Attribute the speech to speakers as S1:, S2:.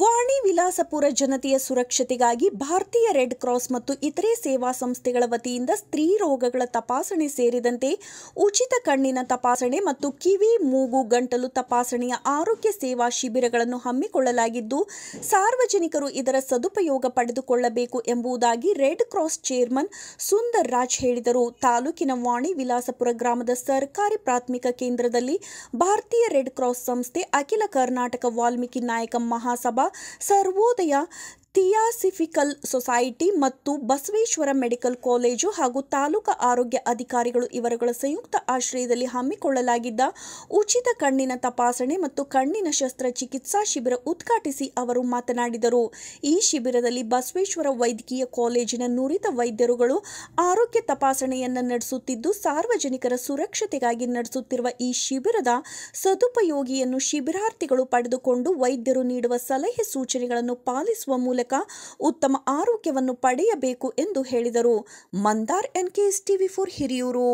S1: ವಾಣಿ ವಿಲಾಸಪುರ ಜನತೆಯ ಸುರಕ್ಷತೆಗಾಗಿ ಭಾರತೀಯ ರೆಡ್ ಕ್ರಾಸ್ ಮತ್ತು ಇತರೆ ಸೇವಾ ಸಂಸ್ಥೆಗಳ ವತಿಯಿಂದ ಸ್ತ್ರೀ ರೋಗಗಳ ತಪಾಸಣೆ ಸೇರಿದಂತೆ ಉಚಿತ ಕಣ್ಣಿನ ತಪಾಸಣೆ ಮತ್ತು ಕಿವಿ ಮೂಗು ಗಂಟಲು ತಪಾಸಣೆಯ ಆರೋಗ್ಯ ಸೇವಾ ಶಿಬಿರಗಳನ್ನು ಹಮ್ಮಿಕೊಳ್ಳಲಾಗಿದ್ದು ಸಾರ್ವಜನಿಕರು ಇದರ ಸದುಪಯೋಗ ಪಡೆದುಕೊಳ್ಳಬೇಕು ಎಂಬುದಾಗಿ Red Cross chairman Sundar Raj ಹೇಳಿದರು ತಾಲೂಕಿನ ವಾಣಿ ವಿಲಾಸಪುರ ಗ್ರಾಮದ ಸರ್ಕಾರಿ ಪ್ರಾಥಮಿಕ ಕೇಂದ್ರದಲ್ಲಿ ಭಾರತೀಯ ರೆಡ್ ಕ್ರಾಸ್ ಸಂಸ್ಥೆ ಅಖಿಲ ಕರ್ನಾಟಕ ವಾಲ್ಮೀಕಿ ನಾಯಕ ಮಹಾಸಭಾ सर्वोदय ಥಿಯಾಸಿಫಿಕಲ್ ಸೊಸೈಟಿ ಮತ್ತು ಬಸವೇಶ್ವರ ಮೆಡಿಕಲ್ ಕಾಲೇಜು ಹಾಗೂ ತಾಲೂಕು ಆರೋಗ್ಯ ಅಧಿಕಾರಿಗಳು ಇವರುಗಳ ಸಂಯುಕ್ತ ಆಶ್ರಯದಲ್ಲಿ ಹಮ್ಮಿಕೊಳ್ಳಲಾಗಿದ್ದ ಉಚಿತ ಕಣ್ಣಿನ ತಪಾಸಣೆ ಮತ್ತು ಕಣ್ಣಿನ ಶಸ್ತ್ರಚಿಕಿತ್ಸಾ ಶಿಬಿರ ಉದ್ಘಾಟಿಸಿ ಅವರು ಮಾತನಾಡಿದರು ಈ ಶಿಬಿರದಲ್ಲಿ ಬಸವೇಶ್ವರ ವೈದ್ಯಕೀಯ ಕಾಲೇಜಿನ ನುರಿತ ವೈದ್ಯರುಗಳು ಆರೋಗ್ಯ ತಪಾಸಣೆಯನ್ನು ನಡೆಸುತ್ತಿದ್ದು ಸಾರ್ವಜನಿಕರ ಸುರಕ್ಷತೆಗಾಗಿ ನಡೆಸುತ್ತಿರುವ ಈ ಶಿಬಿರದ ಸದುಪಯೋಗಿಯನ್ನು ಶಿಬಿರಾರ್ಥಿಗಳು ಪಡೆದುಕೊಂಡು ವೈದ್ಯರು ನೀಡುವ ಸಲಹೆ ಸೂಚನೆಗಳನ್ನು ಪಾಲಿಸುವ ಮೂಲಕ ಮೂಲಕ ಉತ್ತಮ ಆರೋಗ್ಯವನ್ನು ಪಡೆಯಬೇಕು ಎಂದು ಹೇಳಿದರು Mandar N TV four Hiriyur